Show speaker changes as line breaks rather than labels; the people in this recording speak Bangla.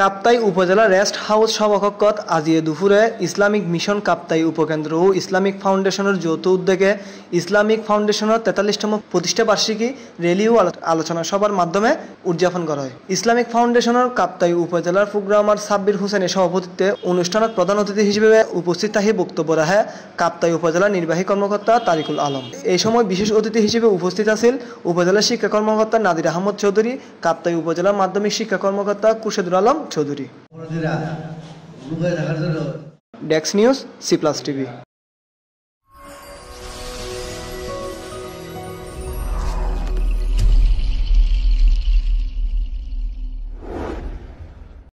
কাপ্তাই উপজেলা রেস্ট হাউস সভাকক্ষ আজিয়ে দুপুরে ইসলামিক মিশন কাপ্তাই উপকেন্দ্র ও ইসলামিক ফাউন্ডেশনের যৌথ উদ্যোগে ইসলামিক ফাউন্ডেশনের তেতাল্লিশতম প্রতিষ্ঠা বার্ষিকী রেলি ও আলোচনা সভার মাধ্যমে উদযাপন করা হয় ইসলামিক ফাউন্ডেশনের কাপ্তাই উপজেলার প্রোগ্রামার সাব্বির হোসেনের সভাপতিত্বে অনুষ্ঠানত প্রধান অতিথি হিসেবে উপস্থিত থাকি বক্তব্য রাখে কাপ্তাই উপজেলা নির্বাহী কর্মকর্তা তারিকুল আলম এই সময় বিশেষ অতিথি হিসেবে উপস্থিত আছেন উপজেলা শিক্ষা কর্মকর্তা নাদির আহমদ চৌধুরী কাপ্তাই উপজেলার মাধ্যমিক শিক্ষা কর্মকর্তা কুশেদুর আলম চৌধুরী ডেক্স নিউজ সি প্লাস টিভি